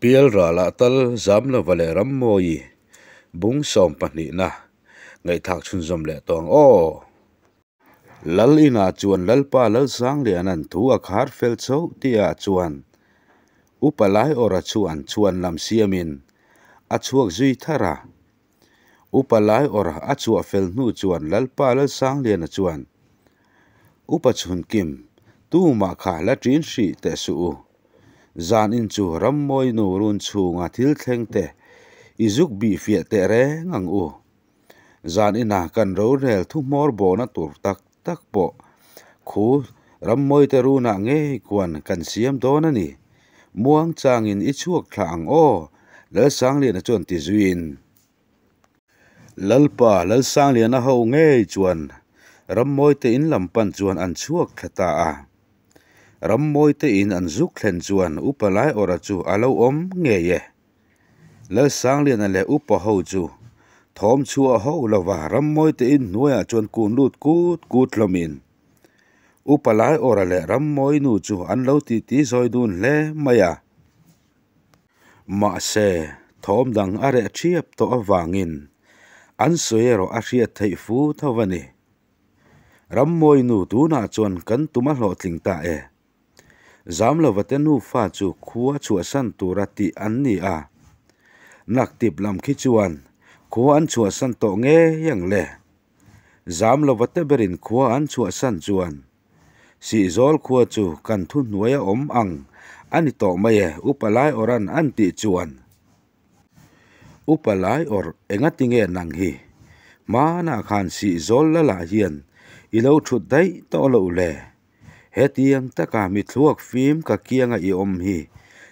piel ra la tal zam la vale ram mo yi na ngai thak chun zom le tong o lal ina chuan lal pa lal sang le anan thu a khar fel cho tia chuan upalai ora chuan chuan lam siamin a chuak zui thara upalai ora a chu a fel nu chuan lal pa lal sang le na chuan kim tu ma kha la trin shi te su zan in chu ram moi nu run chunga thil thleng te izuk bi fia te re ngang u zan ina kan ro rel thu mor bo na tur tak tak bo khu ram moi te ru na nge kwan kan siam don ani muang chang in i chuak thlang o lal sang lian a chon ti zuin lalpa lal sang lian a ho nge chuan ram moi te in lam pan chuan an chuak thata a ram moi te in an zuk thlen chuan upalai ora chu alo om nge ye la sang lian le upa ho chu thom chu a ho lova ram moi te in nuya chuan kun lut kut kut lomin upalai ora le ram moi nu chu an lo ti ti zoi dun le maya ma se thom dang are chiap to awangin an suero a ria thei fu thawani ram moi nu tu na chuan kan tuma lo tling ta e zam lo vate nu fa chu khuwa chùa san tura ti an ni à nak tip làm khi chuan khuwa an chu san to nge yang le zam lo vate berin khuwa an chùa san chuan si zol khuwa chu kan thu nuaya om ang ani to maye upalai oran an ti chuan upalai or engatinge nang hi na khan si zol la la hian ilo thut dai to lo le hetiam ta ka mi thuak fim ka kianga i om hi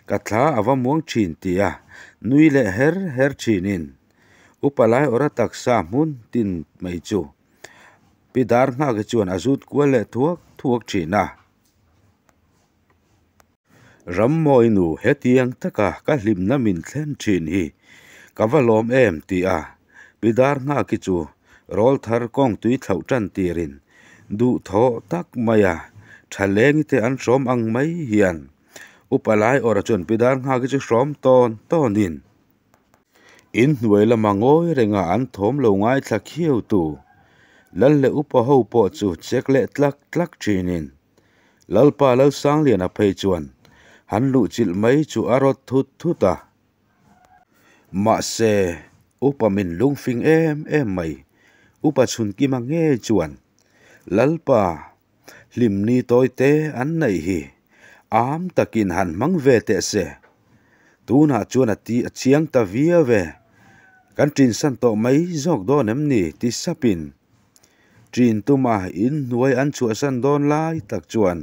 ka tha awa muang chin tia nui le her her chinin upalai ora taksa mun tin mai chu pidar nga ge chuan azut ko le thuak thuak china ram moi nu hetiang taka ka ka lim na min thlen chin hi kavalom em tia pidar nga ki chu rol thar kong tui thau chan tirin du tho tak maya ทะเลง่เตอันสมอังไม่เหียนอุปลายอรจนปิดานหากิจสมตอนตอนนินอินเวลมังโอยเรงอันทมลงงอทสักเขียวตูลันเลอุปหูปอจูเช็กเละตลักตลักจีนินลัลปาเลสังเลียนอภัยจวนหันลุจิลไม่จูอารถทุทุตามาเซอุปมินลุงฟิงเอมเอมไม่อุปชุนกิมังเงจวนลัลปา lim ni tôi te an nei hi ta kinh hẳn mang về te se tu na chuan ati chiang ta via về, kan trin san to mai jok do nem ni ti sapin trin ma in nuai an chu san don lai tak chuan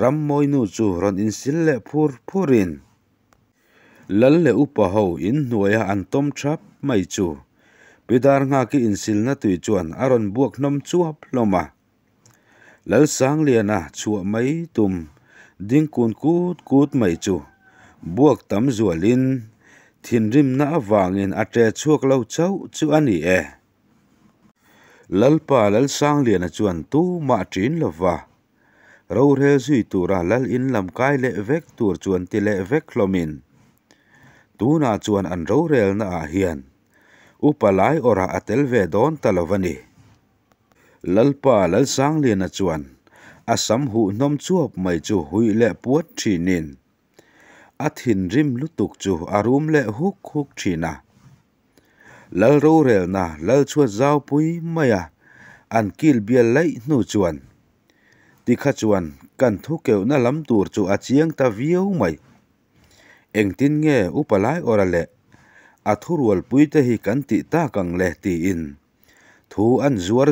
ram moi nu chu ron in sil le phur phurin lal le upa ho in nuaya an tom thap mai chu pidar nga ki in sil à na tui chuan aron buak nom chu hap loma Lāl sāṅliyana chuwa mayi tum, dīng kuun kūt kūt lalpa lal sang le na chuan asam hu nom chuop mai chu hui le puat thi nin athin rim lutuk chu arum le huk huk thi na lal ro rel na lal chu zau pui mai a an kil bia lai nu chuan ti kha chuan kan thu na lam tur chu ta vio mai eng tin nge upalai orale athurwal pui te kan ti kang le ti in thu an zuar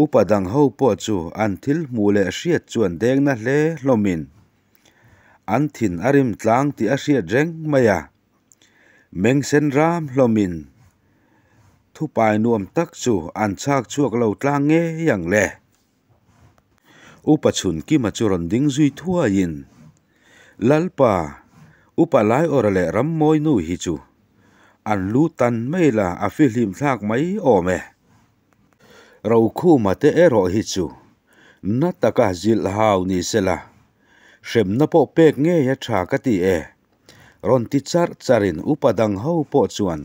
อุปดังเฮาปอจูอันทิลมูเลเชียจวนเดงนัะเลลมินอันทินอริมตลางที่เชียเจงมายาเมงเซนรามลมินทุปายนวมตักจูอันชากชั่วเลาตลางเงยังแล่อุปชุนกิมาจูรันดิงจุยทัวยินลัลปาอุปลายอรเลรัมมอยนูฮิจูอันลูตันไม่ละอาฟิลิมทากไมโอเม rau ma te e ro hi chu na ta ka se la shem na po pek nge ya tha ti e ron ti char charin upadang hau po chuan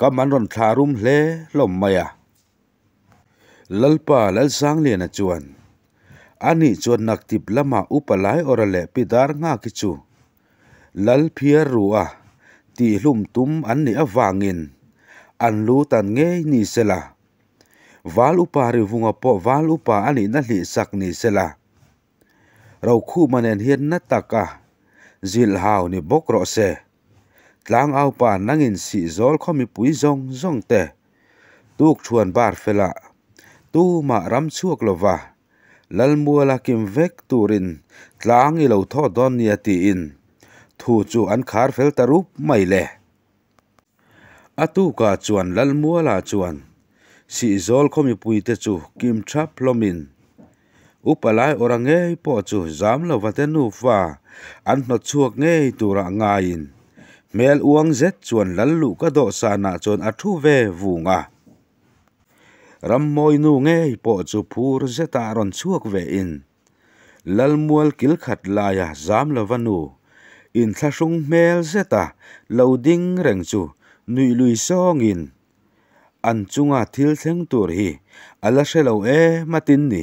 kaman ron tharum hle lom maya lalpa lal sang le na chuan ani chuan nak tip lama upalai orale pidar nga ki chu lal phiar ruwa ti hlum tum an ni awangin an lu tan nge ni se la wal upa ri vunga po wal upa ani na hli sak ni sela ro khu manen hian na taka zil hau ni bok ro se tlang au pa nangin si zol khomi pui zong zong te tuk chuan bar fela tu ma ram chuak lova lal muala kim vek turin tlang i lo tho don ni ati in thu chu an khar fel tarup mai le atu ka chuan lal muala chuan si izol komi pui te chu kim tra plomin upalai orange po chu zam lo va te nu fa an no chuak nge tu ra nga in mel uang zet chuan lal lu ka do sa na chon a thu ve vu nga ram moi nu nge po chu pur zeta ron chuak ve in lal mual kil khat la ya vanu in thla mel zeta loading reng chu nui lui song in ăn chung an chunga thil seng tur hi ala shelo e matin ni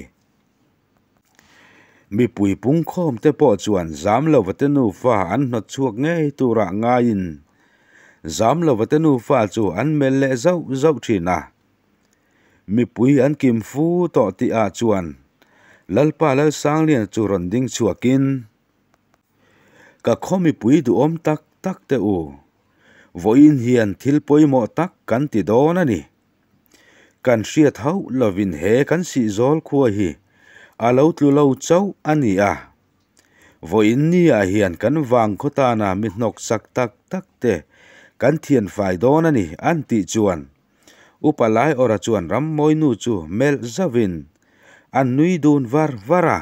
mi pui pung khom te po chuan zam lo vate nu fa an not chuak nge tura nga in zam lo vate nu fa chu an mel le zau zau thina mi pui an kim fu to ti a chuan lalpa lal sang lian chu ron ding chuakin ka khomi pui du om tak tak te u voin hian thil poimawh tak kan ti dawn ani kan ria thau lovin he kan si zol khua hi alo tlu lo chau ani a voin ni a hian kan wang ta na mi nok sak tak tak te kan thiền phải đó nè nì an ti chuan upa lai ora chuan ram moi nu chu mel zavin an nui dun var vara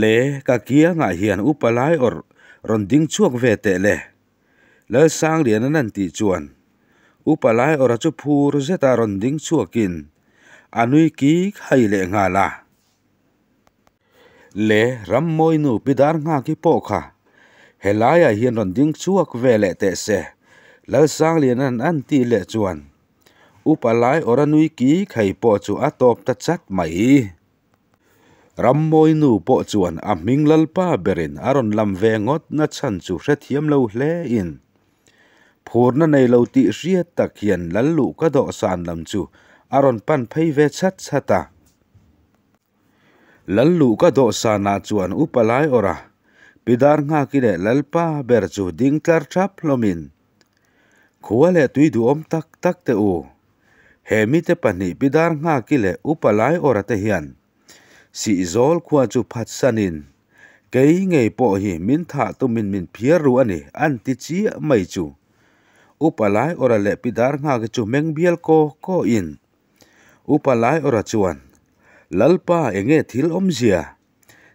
le ka kia nga hian upa lai or ron ding chuak ve te le lal sang rian an ti chuan upalai ora chu phur zeta ronding chuakin anui ki khai le nga la le ram moi nu pidar nga ki po kha helaya hian ronding chuak vele te se la sang lian an anti le chuan upalai ora nui ki khai po chu mai ram moi nu po chuan berin aron lam ve ngot na chan chu hre thiam in phorna nei lo ti ria takian lallu ka do san lam chu aron pan phai ve chat chata lallu ka do sa na chuan upalai ora pidar nga kire lalpa ber chu ding tlar thap lomin khuale tui du om tak tak te u hemi te pani pidar nga kile upalai ora te hian si zol khuwa chu phat kei ngei po hi tu min min phia ru ani upalai ora le pidar nga ge chu meng biel ko ko in upalai ora chuan lalpa enge thil om zia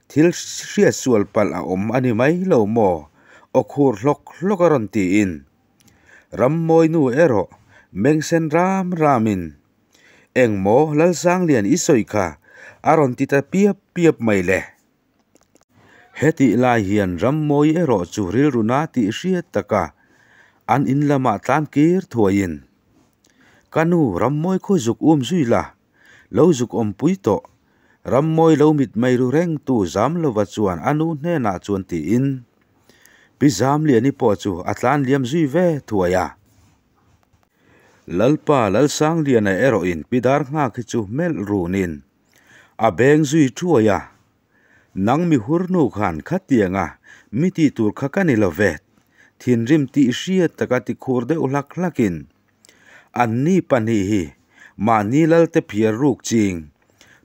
thil sria sual pal a om ani mai lo mo okhur lok lokaron ti in ram moi ero meng ram ramin eng mo lal sang lian isoi kha aron ti heti lai ram moi ero chu ril runa an in lama tan kir thoyin kanu rammoi kho juk um zui la lo juk om pui to rammoi lo mit mai ru reng tu zam lo wa chuan anu ne na chuan ti in pi zam li ani po chu atlan liam zui ve thoya lalpa lal sang li na ero pi dar nga mel ru nin zui thoya nang mi hurnu khan khatianga miti tur khakani lo thin rim ti hria taka ti khur deuh hlak hlakin an ni pahnih hi mani lalte phiar ruk ching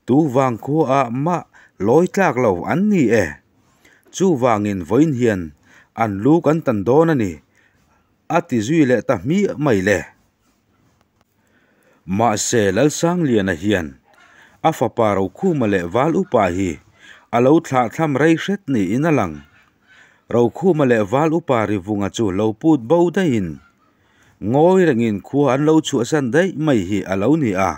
tu vang khu a ma loi tlak lo an ni e chu wangin với hiền an lu kan tan don ani a ti zui le ta mi mai lệ mà se lal sang liền a hian a fa paro khu ma le wal upa hi alo thla tham rei hret ni in alang เราคู่มาเลวาลุปาริวุงจูเราพูดเบาได้ยินงอยรังอินคูวอันเราชัวสันได้ไม่หีอาเลานี่อ่ะ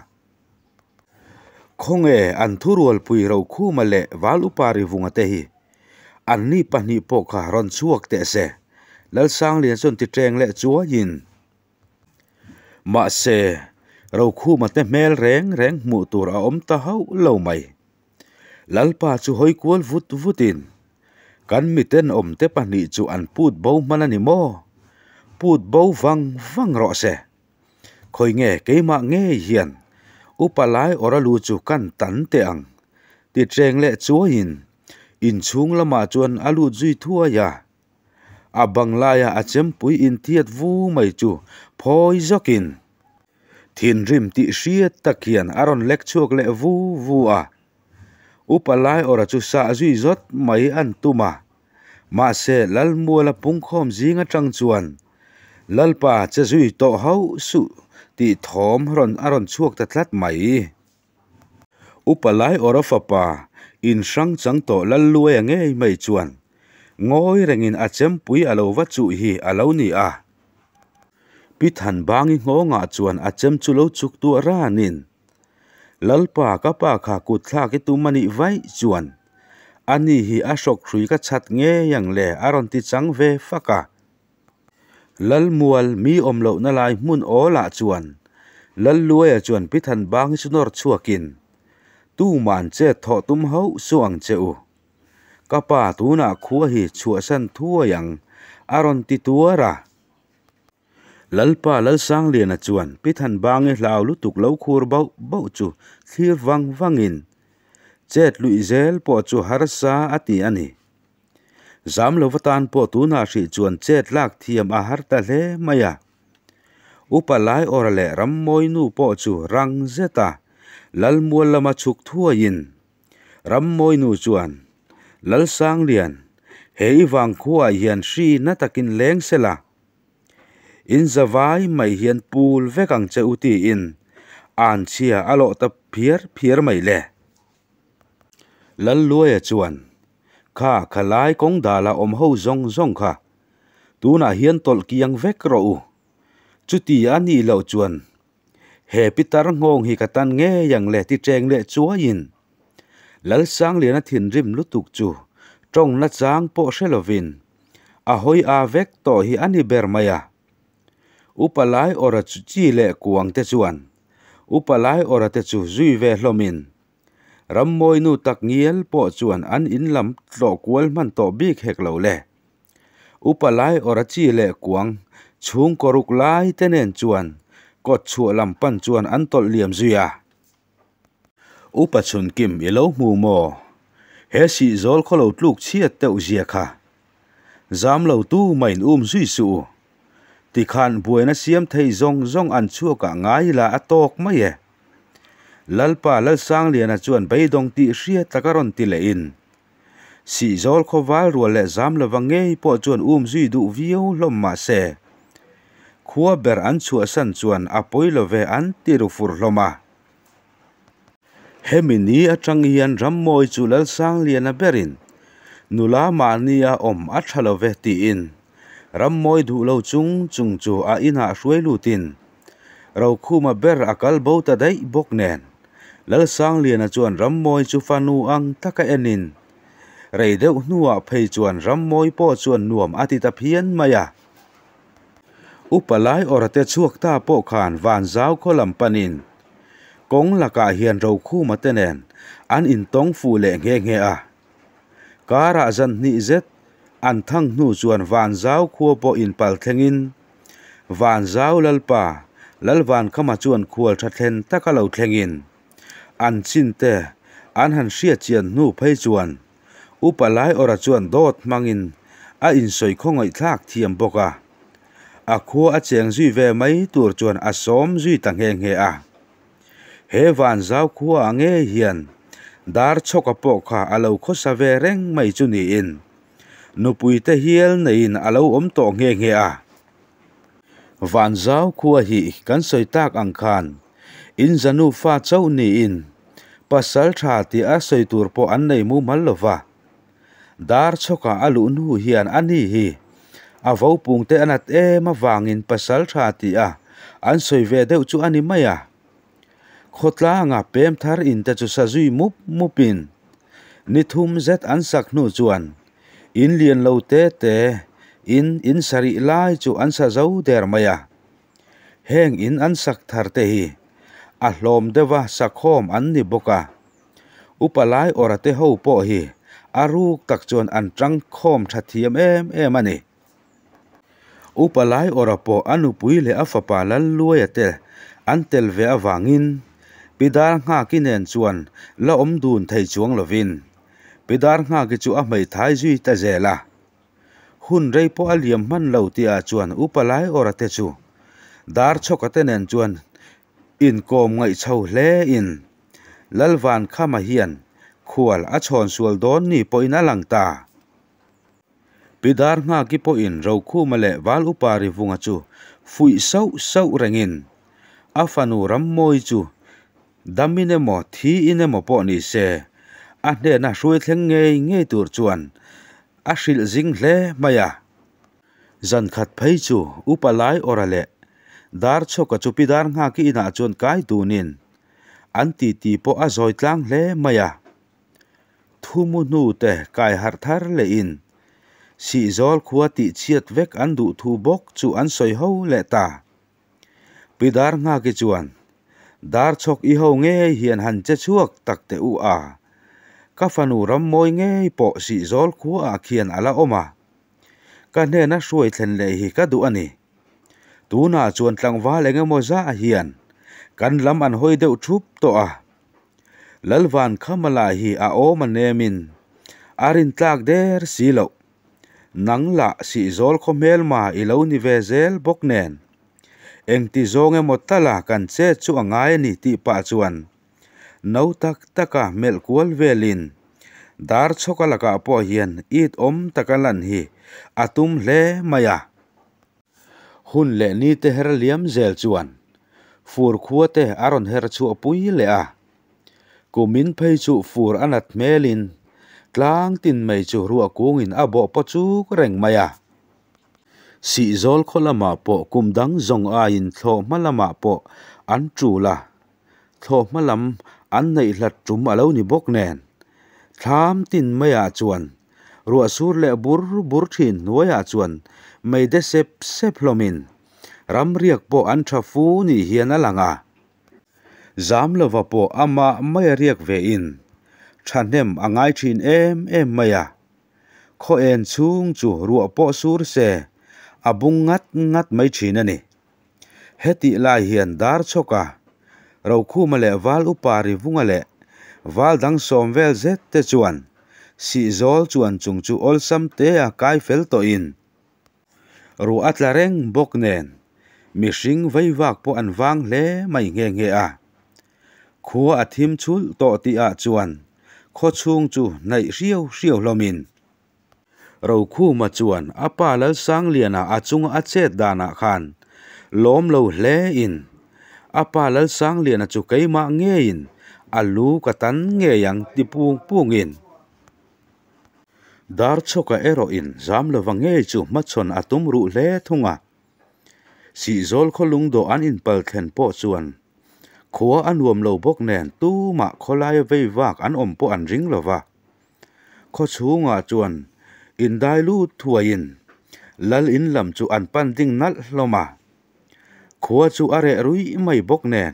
คงเออันทุรวลปุยเราคู่มาเลวาลุปาริวุงเตฮีอันนี้ปนิปกหารอนชวกเตเสแล้วสร้างเลียนส่วนติดแรงและจัวยินมาเสเราคู่มาเต่เมลแรงแรงหมู่ตัวราอมตาเฮาเราไม่ลัลปาจูหอยกวลวุดวุดิน kan miten om te pani chu an put bo manani mo put bo vang vang ro se khoi nge ke ma nge hian upalai ora lu chu kan tan te ang ti treng le chu in in chung lama chuan alu zui thua ya a banglaya a chem pui in thiet vu mai chu phoi zokin thin rim ti hriat takian aron lek chuak le vu vu a upalai ora chu sa azui zot mai an tuma ma se lal mua la pung khom zi nga trang chuan lal pa che zui to hau su ti thom ron aron chuak ta tlat mai upalai ora fa pa in shang chang to lal luai nge mai chuan ngoi rengin achem pui alo wa chu hi alo ni a pithan bangi ngonga chuan achem chulo chuk tu ra nin ลลปากับปาขากุดทากิตุมันอิไว้จวนอันนี้ฮีอาศกรุยกะชัดเงยอย่างแหล่อรันติจังเวฟกะลลมัวลมีอมเหลวนลายมุนโอละจวนลลรวยจวนพิธันบางสนอร์ชัวกิน ตู้มันเจทอตุมเฮาสวงเจอกป่าตูนักขัวหีชัวสันทั่วยังอรันติตัวระ lalpa lalsang lian a chuan bang bange hlau lu tuk lo khur bau bau chu thir wang wangin chet lui zel po chu harsa ati ani zam lo vatan po tu na shi chuan chet lak thiam a har ta le maya upalai or le ram moi nu po chu rang zeta lal mual lama chuk thua yin ram moi nu chuan lal sang lian hei wang khuwa hian shi na takin leng sela in zawai mai hian pul vekang che uti in an chia alo ta phiar phiar mai le lal luaya chuan kha khalai kong dala om ho zong zong kha tu tuna hian tol kiang vek ro u chuti ani lo chuan he pitar ngong hi katan nge yang le ti teng le chua in lal sang le na thin rim lu tuk chu trong na chang po shelovin hoi a vek to hi ani ber maya upalai ora chu chi le kuang te chuan upalai ora te chu zui ve hlomin rammoi nu tak ngiel po chuan an in lam tlo kual man to bik hek lo le upalai ora chi le kuang chung koruk lai tenen chuan ko chu lam pan chuan an tol liam zuya upa chun kim ilo mu mo he si zol kholo tluk chiat te u zia kha zam lo tu main um zui su ti khan buena siam thei zong zong an chu ka ngai la atok mai e lalpa lal sang lian a chuan bei dong ti hria takaron ti le in si zol kho wal ru le zam la wange po chuan um zui du vio lom ma se khua ber an chu san chuan apoi lo ve an ti ru fur hloma hemini atang hian rammoi chu lal sang lian a berin nula ma nia om athalo ve ti in ram moi du lo chung chung chu a in ha hruai lu tin ro khuma ber akal bo ta dai bok nen lal sang lian a chuan ram moi chu fanu ang taka enin rei deuh nuwa phei chuan ram moi po chuan nuam ati ta phian maya upalai orate chuak ta po khan van zau kholam panin kong laka hian ro khu matenen an in tong fu le nge nge a kara zan ni zet an thăng nu juan van zau khu po in pal thengin van zau lalpa lalvan khama chuan khual tha thlen takalo thengin an chin te an han ria chian nu phei chuan upalai ora chuan dot mangin a in soi khongai thlak thiam boka a khua a cheng zui ve mai tur chuan a som zui tang he nge a he van zau khua nge hian dar choka po kha alo kho sa ve reng mai chu ni in nupui te hiel nein alo om to nge nge a van giáo khua hi kan soi tác ang khan in zanu fa chau ni in pasal tha ti a soi tur po an nei mu mal lova dar cho cả alu nu hiền ani hi a vau pung te anat em awangin pasal tha ti a an soi chú deuh chu ani maya khotla nga pem thar in te chu sa zui mup mupin nithum zet an sạc nu chuan in lian lo te te in in sari lai chu an sa zau der maya heng in an sak thar te hi a hlom de wa sakhom an ni boka upa lai ora te ho po hi aru kak chon an trang khom t h a t i a m em em ani upa lai ora po anu pui le afa pa la luai te an tel ve awangin p i d a nga kinen chuan la om dun thai c h u a bidar nga gi chu a mai thai ji ta zela hun rei po aliam man lo ti a chuan upalai ora te chu dar chokate nen chuan in kom ngai chho hle in lalwan kha ma hian khual a chon sual don ni po ina langta bidar nga ki po in ro khu ma le wal upari vunga chu fui sau sau chu damine mo thi ine mo po ni a hne na hrui thleng ngei ngei tur chuan a hril zing hle maya zan khat phei chu upalai orale dar cho choka chupi dar nga ki ina chuan kai tunin an ti ti po a zoi tlang hle maya thumu nu te kai har thar le in si zol khua ti chiat vek an du thu bok chu an soi ho le ta pidar nga ki chuan dar chok i ho nge hian han che chuak tak u a ka fanu ram moi nge po si zol khu a khian ala oma ka hne na suai thlen le hi ka du ani tu na chuan tlang wa le nge mo za a hian kan lam an hoi deuh thup to a lalwan khamala hi a om anemin arin tlak der silo nắng lạ sĩ dol khom hel mà i lâu ni về zel bốc nền. Eng ti zong em một ta là cần chê chu ngai ni ti pa chuan. nau tak taka mel kual velin dar chokalaka po hian it om takalan hi atum le maya hun le ni te her liam zel chuan fur khuate aron her chu apui le a kumin phei chu fur anat melin tlang tin mai chu ruwa kung in abo po reng maya si kholama po kumdang zong a malama po an chu la tho an nei hlat tum alo ni bok nen tham tin maya chuan ruwa sur le bur bur thin noya chuan mai de sep sep hlomin ram riak po an tha fu ni hian alanga zam lova po ama mai riak ve in thanem angai thin em em maya kho en chung chu ruwa po sur se abung ngat ngat mai thin ani heti lai hian dar choka rau le val upari vunga le val dang som vel ze te chuan si zol chuan chung chu ol sam te a kai fel to in ru atla reng bok nen mi shing vai wak po an wang le mai nge nge a khu a thim chul to ti a chuan kho chung chu nai riao riao lo rau khu ma chuan a lal sang liana a chung dana khan lom lo le in APA LAL SANG LIE NA CHU KEI MA NGE YIN, ALU KA TAN NGE YANG TI PU NGIN. DAR CHO KA ERO YIN, ZAM LA VA NGE CHU, MA CHON A TUM RU LE THU NGA. SI ZOL KO LUNG DO AN IN PAL KEN PO CHUAN. KO A AN WOM LAU BOG NEN, TU MA KO LAYA VEI AN OM PO AN RING LA VA. KO CHU CHUAN, IN DAI LU TUAYIN, LAL IN LAM CHU AN PAN DING NAL LO ขวจูอะไรรุยไม่บอกแน่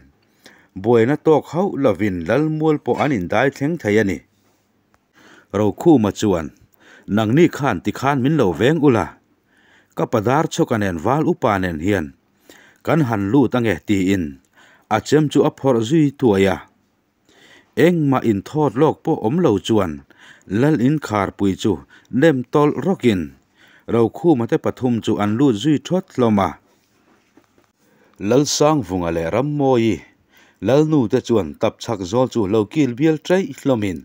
บวยนัะตกเขาลาวินลัลมวลปออันินได้เทงไทยนี่เราคู่มาจวนนังนี่ขานติขานมินเหลวแวงอุลากับปดารชกันแนนวาลอุปานแนนเฮียน กันหันลู่ตั้งเหตีอิน อาเจมจูอพอรจุยตัวยาเอ็งมาอินทอดโลกปออมเหลวจวนลลินคารปุยจูเล่มตอลรกิน เราคู่มาแต่ปฐุมจูอันลู่จุยทอดลมา lal sang vunga le lal nu te chuan tap chak zo chu lo bial trai lomin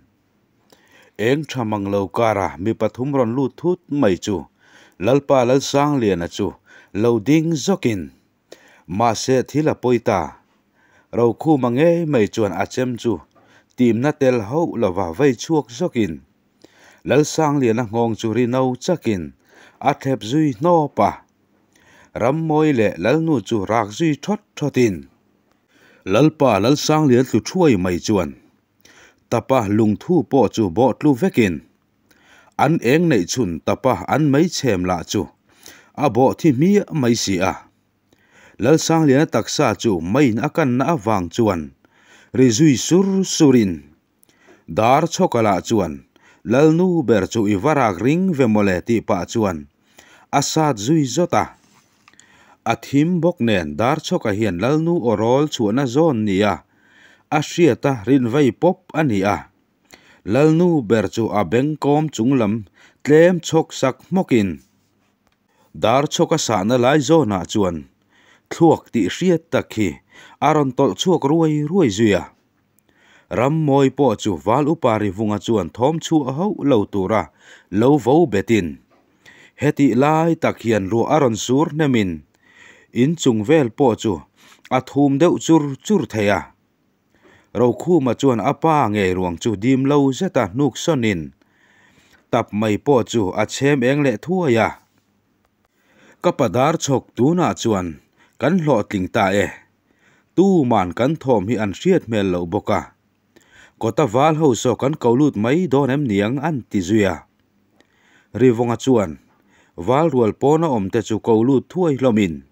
eng thamang lo kara mi pathum ron lu thut mai chu lal pa lal sang lian chu lo ding zokin ma se thila poita rau khu mange mai chuan a chem chu tim na tel ho lo vai chuok zokin lal sang lian a ngong chu ri no chakin a thep zui no pa ram moi le lal nu chu rak zui thot thotin lal pa lal sang le tu chuai mai chuan tapa lung thu po chu bo tlu vekin an eng nei chun tapa an mai chem la chu a bo thi mi mai si a lal sang le taksa chu mai na kan na wang chuan ri zui sur surin dar chokala chuan lal nu ber ring ve pa chuan asat zui zota athim bok nen dar choka hian lalnu orol chuna zon nia asia ta rin vai pop ania lalnu berchu a bengkom chunglam tlem chok sak mokin dar choka sana lai zona chuan thuak ti riat ta khi aron tol chuak ruai ruai zuya ram moi po chu wal upari vunga chuan thom chu a ho lo tura lo vo betin heti lai takian ru aron in chung vel po chu a thum de chur chur thaya ro khu ma chuan a pa nge ruang chu dim lo za ta nuk sonin tap mai po chu a chem eng le thua ya ka padar chok tu na chuan kan lo tling e. tu man kan thom hi an riat mel boka ko ta wal kaulut mai don em an ti zuya chuan wal rual po chu kaulut thuai lomin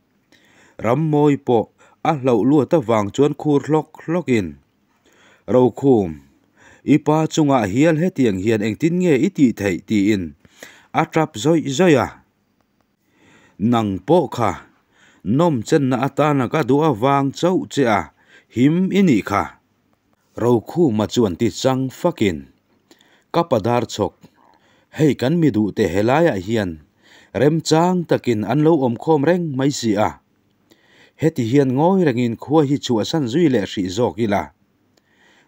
rắm môi bộ á lậu lua ta vàng chuan khu lóc lóc in râu khum ipa à hial hết tiếng hiền anh tin nghe ít ti thei ti in a trap zoi zoi à nang po kha nôm chân na ta na ka du avang chau che à him ini kha râu khu mà chuan ti chang fakin ka padar chok hei kan mi du te à hiền, rem chang takin an lâu om khom reng mai si à hết thì heti hian ngoi rengin khua hi sĩ asan zui le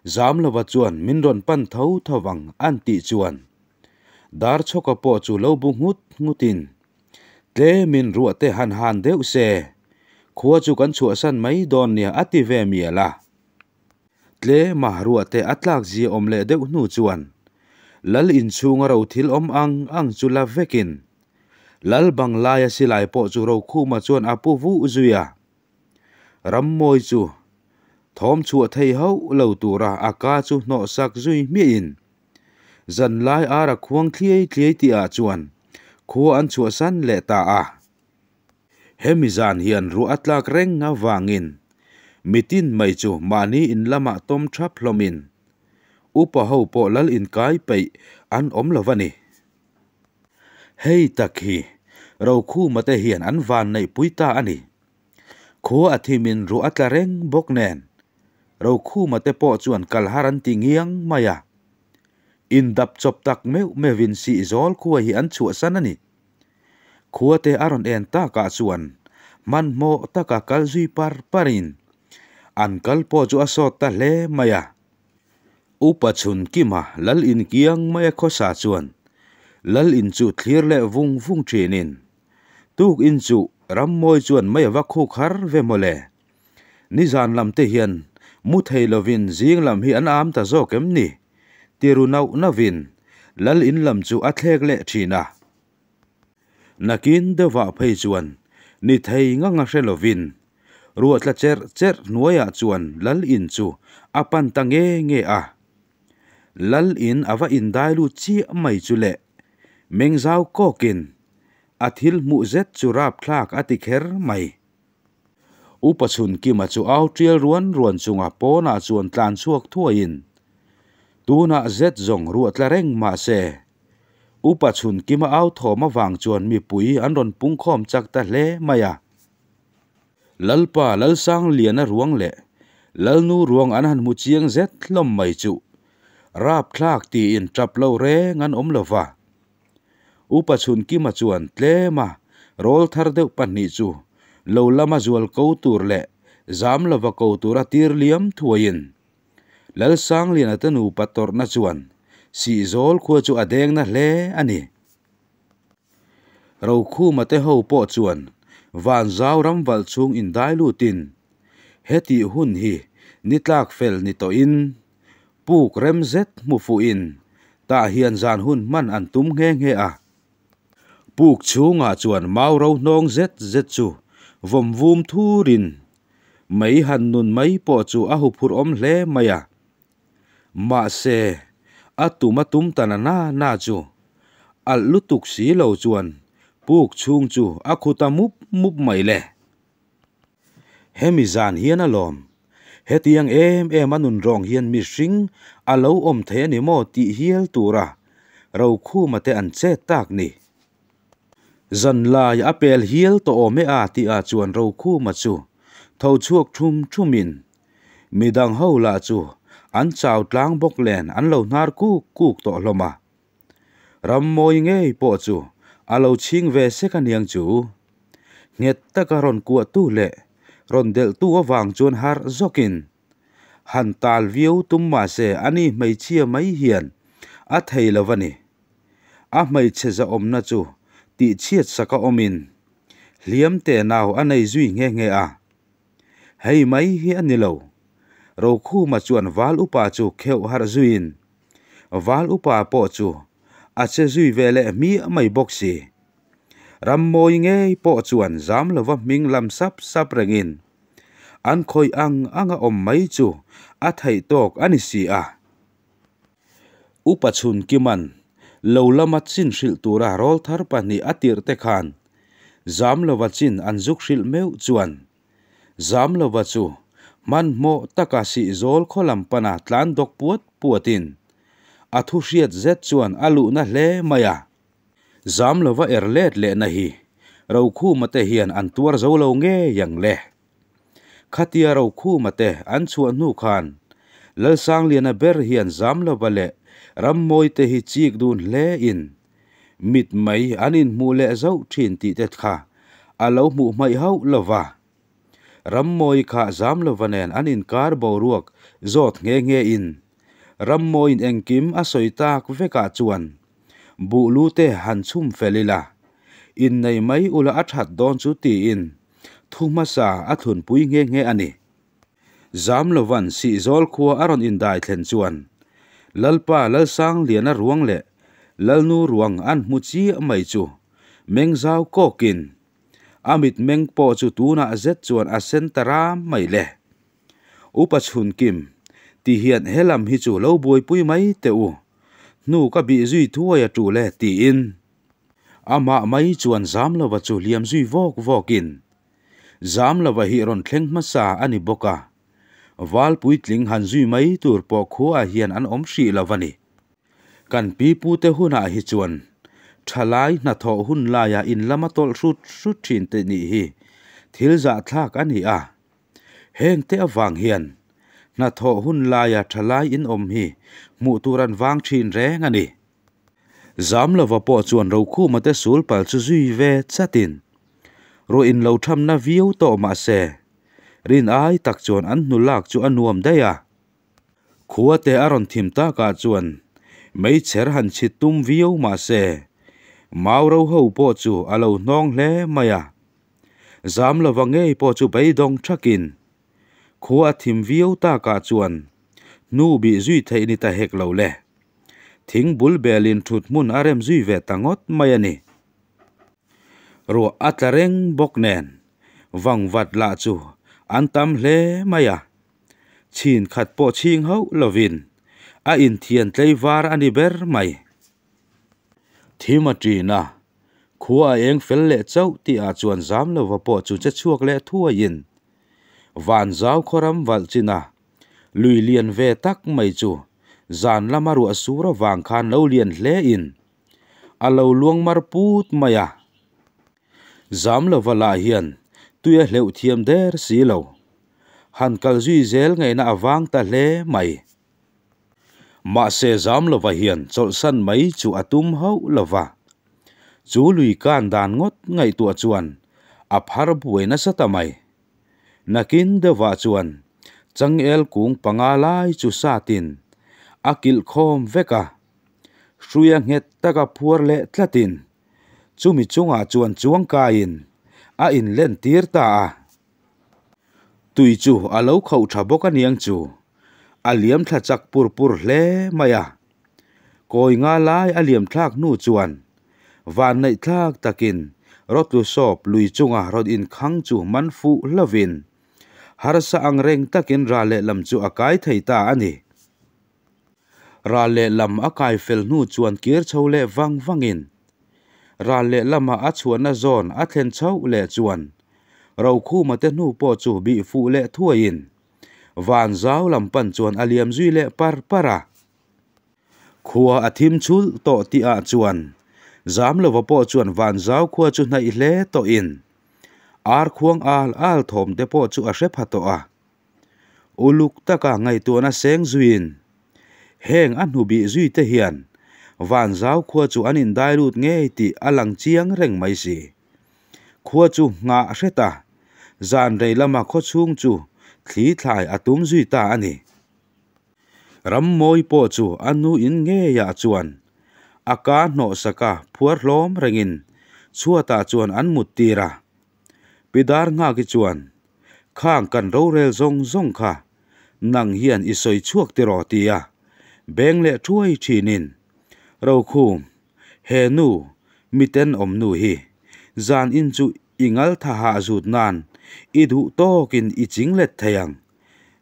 dám là vật lova minh min ron thấu tho thawang an ti chuan dar choka po chu lo bu ngut ngutin tle min ruwa te han han deuh se khua chu kan mấy đồn mai át nia về ve mi la mà ma ruwa át lạc ji om lệ deuh nu chuan lal in chunga ro thil om ang ang chu la vekin lal bang lai silai po chu rau khu ma chuan apu vu zuya à rắm môi chu thom chua thei hậu lo tu ra aka chu nọ sak duy mi in dần lai a ra khuang thliai thliai ti a chuan khu an chua san le ta a hemizan hian ru atlak reng in, wangin tin mây chu mani in lama tom tha phlomin upa hậu po lal in kai pe an om lovani hei takhi ro khu mate hian an van nei puita anh. ขโคอธิมินรู้อัตลเร่งบกแนนเราคู่มาเตปอจวนกัลฮารันติงยังมายาอินดับจบตักเมวเมวินสีจอลขัวฮิอันชัวสันนีขคัวเตอารอนเอ็นตากาจวนมันโมตากากัลจุยปาร์ปารินอันกัลปอจัวสอตะเลมายาอุปชนกิมาลลินกียงมายขอสาจวนลลินจุดทลีรเลวุงฟุงเจนินตุกอินจุ ram môi chuan mai vác khu khar ve mole ni zan lam te hian mu thei lovin riêng làm hi an am ta zo kem ni tirunau na vin lal in lam chu nà. thlek le thina nakin dewa phei chuan ni thei nga nga hrelovin ruwa tla cher cher nuaya chuan lal in chu apan tange nghe a lal in awa in dailu chi chú lệ, chu le có kokin อาทิลมุเจตจุราบคลากอติเคอร์ไม่อุปชุนกิมาจูเอาเจียลรวนรวนจุงอโปนาจวนตานชวกทั่วอินตูนาเจตจงรวดละเร่งมาเซอุปชุนกิมาเอาถอมาวางจวนมีปุ๋ยอันรนปุ้งคอมจากตะเลมายาลลปาลลสังเลียนรวงเละลลนูรวงอันหันมุเจียงเจตลมไม่จุราบคลากตีอินจับเล่าเรงันอมเลวา upachun ki machuan tlema rol thar de panni chu lo lama zual ko tur le zam la va ko tur atir liam thuin lal sang lian atanu pator na chuan si zol khu chu adeng na le ani rau khu mate ho po chuan van zau ram wal chung in dai heti hun hi nitlak fel ni to in puk ta hian zan hun man an tum nghe nghe buộc chu nga chuẩn mau ro hnong rết rết chu vom vum thu rin mấy hàn nôn mấy bỏ chu á hụp hụt om lé mày à mà xe á tù ma túm tàn na na chu a lút tục xí lầu chuẩn, buộc chuông chu á khu ta múp múp mày lẹ hemi zan hiên a lòm he tiang em em a nôn rong hiên mi sing á lâu om thế ni mò ti hiel tu ra rau khu mà te an chết tak ni zan apel hiel to ome a ti a chuan ro khu ma chu tho chuok thum thumin midang ho la chu an chau tlang boklen len an lo nar ku kuk to loma ram moi nge po chu a ching ve se kan chu net ta ka ron ku tu le ron del tu a wang chuan har zokin han tal viu tum ma se ani mai chia mai hian a thailawani a mai che za om na chu ti chiết saka omin liam te nào anh ấy duy nghe nghe à hay mấy hi anh lâu rô khu mà chuan val upa chu kheo har zuin val upa po chu a che duy về lệ mi mày boxi ram môi nghe po chuan dám là vấp minh làm sắp sắp rengin an khôi ăn ăn om mấy chu a thầy tộc anh si à upachun kiman ลาละมัดสินสิลตูรารอลทารปานีอติรเตคานจามลวัจินอันจุกสิลเมวจวนจามลวัจูมันโมตกาสิโซลคลัมปนาตลานดกปวดปวดินอุเชียดเจ็วนอลุนะเลมายาจามลวเอรเลดเลนะฮีเราคู่มาเตเฮียนอันตัวจเงยังเลเราคู่มาเตอันชวนนูคานเลสางเลียนเบรเ rammoi te hi chik dun hle in mit mai anin mu le zo thin ti te kha alo mu mai hau lova rammoi kha zam lovanen anin kar boruak zot nge nge in rammoi in kim engkim asoi tak veka chuan bu lu te han chum felila in nei mai ula athat don chu ti in thuma sa athun pui nge nge ani zam lovan si zol khua aron in dai thlen chuan lalpa lalsang liana ruang le lalnu ruang an muchi mai chu mengzau kokin amit mengpo chu tuna azet chuan a sentara mai le upachhun kim ti hian helam hi chu lo boi pui mai te u nu ka bi zui thuai tu le ti in ama mai chuan zam lo chu liam zui vok vokin zam lo hi ron thleng sa ani boka wal puitling han zui mai tur po kho a hian an om shi lawani kan pi pu te huna hi chuan thalai na tho hun la ya in lama tol thu thu thin te ni hi thil za tha ka ni a heng te awang hian na tho hun la in om hi mu turan wang thin re nga ni zam la va te sul pal chu chatin ro in lo tham na view rin ai tak chuan an nu lak chu anuam da ya khuwa te aron thim ta ka chuan mei cher han chi tum vio ma se mau ro ho po chu alo nong hle maya zam lo wange po chu bei dong thakin khuwa thim vio ta ka chuan nu bi zui thai ni ta hek lo le thing bulbelin belin thut mun arem zui ve tangot maya ni ro atareng bok nen wang wat la chu an tam hle mai à chin khat po ching ho lovin a in thiền tlei var ani ber mai thima trina khua eng fel le chau ti a chuan giám lo va po chu che chuộc le thua yên, in van zau khoram wal china lui lian ve tak mai chu zan lama ru ra vàng khan lo liền hle in alo luang mar put maya zam lo vala hiền tuya liệu thiam der si lo han kal zui zel ngai na awang ta le mai ma se zam lova hiền chol san mấy chu atum hau lova chú lùi can đàn ngót ngay tua chuan ap har buwe na sata mai nakin de va chuẩn chẳng el kung panga lai chu sa tin akil khom veka hruya nget taka phuar le tlatin chumi chunga chuan chuang kain a in len tir ta a tui chu a lo khau tha boka niang chu a liam tha chak pur pur hle maya koi nga lai a liam thak nu chuan van nei thak takin rot lu sop lui chunga in khang chu man fu lovin har sa ang reng takin ra le lam chu akai thai ta ani ra le lam akai fel nu chuan kir chho le wang wangin in ran le lama a na zon a chau le chuan rau khu ma te nu po chu bi fu le thuin van zaw lam pan chuan aliam zui le par para khuwa athim chhul to ti a chuan zam lo va po chuan van zaw khuwa chu na i le to in ar khuang al al thom te po chu a hrepha to a uluk taka ngai to na seng zuin heng a nu bi zui te hian วันเจ้าขวจูอันนี้ได้รูดเงยติอลังเชียงเร่งไม่สิขวจูงาเสตาจานไรละมาขวชุงจูขีทายอตุ้มจุยตาอันนี้รำมวยปอจูอนุอินเงยยาจวน อาการหนอสก้าพัวล้อมเร่งอินชัวตาจวนอันมุดตีระปิดารงากิจวนข้างกันรูเรลซงซงค่ะนั่งเฮียนอิสอยช่วยตีรอตีอาเบงเละช่วยชีนิน rau he nu mi ten om nu hi zan in chu ingal tha ha zut nan i du to kin i ching let thayang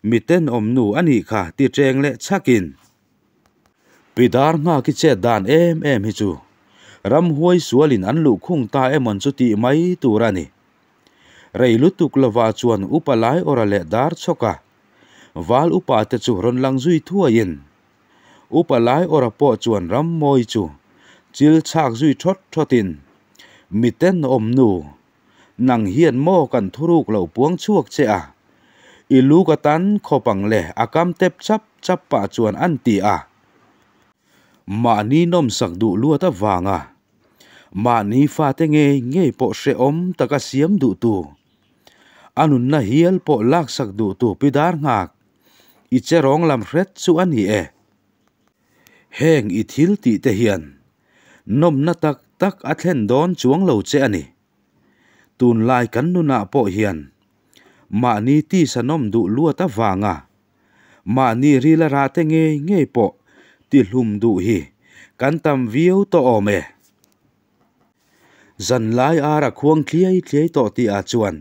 mi ten om nu ani kha ti treng le chakin pidar nga ki che dan em em hi chu ram huai sualin an lu khung ta emon chu ti mai turani rei lu tuk lawa chuan upalai orale dar choka wal upa te chu ron lang zui thuayin อุปไลอรปอจวนรำมอยจูจิลชากจุยทดทอดินมีเต้นอมนูนังเฮียนโมกันทุรุกเหล่าปวงชวกเจ้าอิลูกตันขอปังเละอากำเต็บชับชับป่าจวนอันตีอามานี้นมสักดุลัวตะวางอ่ะมานี้ฟาเตงเงเงปอเสอมตะกะเสียมดุตูอันุนนะเฮียลปอลากสักดุตูปิดาร์งากอิเจรองลำเร็ดสุอันฮีเอ heng i thil ti te hian nom na tak tak a thlen don chuang lo che ani tun lai kan nu na po hian ma ni ti sanom du luwa ta wanga ma ni ri la ra te nge nge po ti lum du hi kan tam vi to ome zan lai a ra khuang khli ai tlei to ti a chuan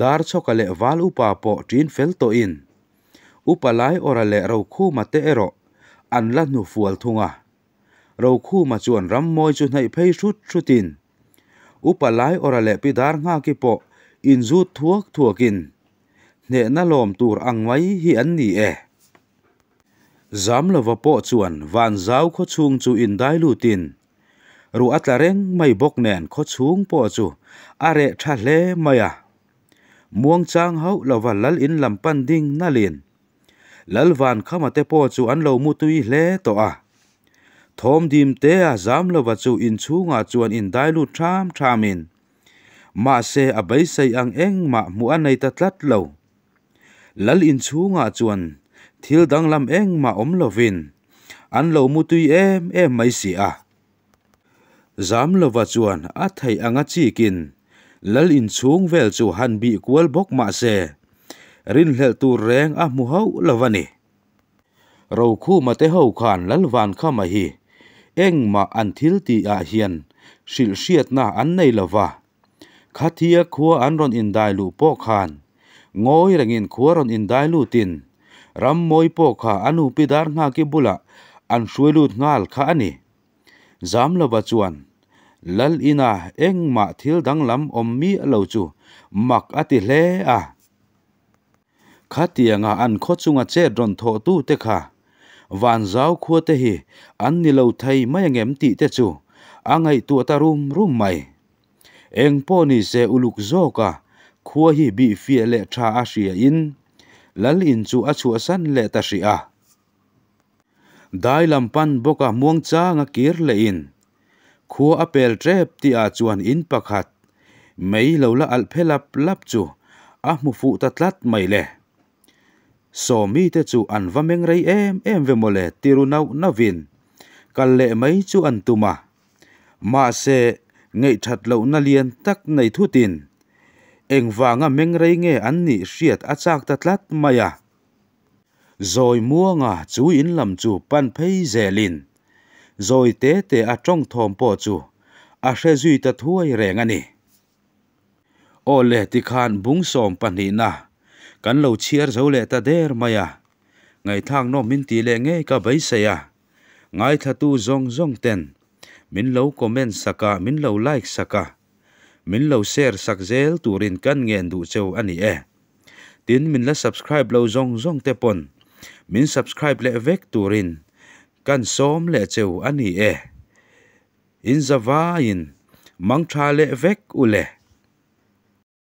dar chokale wal upa po tin fel to in upalai ora le ro khu ma ero an la nu fual thunga ro khu ma chuan ram moi chu nei phei rut rutin upalai orale pi dar nga ki po in zu thuak thuakin ne na lom tur angmai hi an ni e zam lova po chuan van zau kho chung chu in dai lutin ru atla reng mai bok nen kho chung po chu are tha le maya muang chang hau lova lal in lam pan ding na lin lalvan khama te po chu an lo mu tui hle to a thom dim te a zam lo wa chu in chu nga chuan in dai lu tham thamin ma se a bai sei ang eng ma mu an nei ta tlat lo lal in chu nga chuan thil dang lam eng ma om vin an lo mu tui em em mai si a zam lo wa chuan a thei anga chi kin lal in chung vel chu han bi kual bok ma se rin hlel tu reng a mu hau lavani ro khu ma te hau khan lal van kha ma hi eng ma an thil a hian shil na an lava khathia khuwa an ron in ngoi rangin khuwa ron in tin ram moi po kha anu pidar nga ki bula an shuelu ngal kha ani zam lava chuan lal ina eng thil dang lam om mak ati le a खातिया nga an kho chunga che don tho tu te kha van zau kho te hi an ni lo thai mai ngem ti te chu a ngai tu ta rum rum mai eng po ni se uluk zo ka khua hi bi fi le tha a in lal in chu a le ta shi dai lam boka muang nga kir le in khu apel trep ti a in pakhat mei lo la lap chu a mu fu tatlat so mi te chu an va meng rei em em ve mole tirunau na vin kal lệ mấy chu an tu ma se ngei that lo na lian tak nei thu tin eng wanga meng rei nge an ni riat achak ta tlat maya rồi mua ngà chú in làm chủ pan phây rẻ lìn rồi tế tế à trong thòm po chủ à sẽ duy ta thua rẻ ngani ô lệ tì khan bung xòm pan hì na kan lo chiar zo le ta der maya à? ngai thang no min ti le nge ka bai se ya à? ngai tha tu zong zong ten min lo comment saka min lo like saka min lo share sak zel turin kan ngen du cheu ani e tin min la subscribe lo zong zong te pon min subscribe le vek turin kan som le cheu ani e in zawa in mang tha le vek u le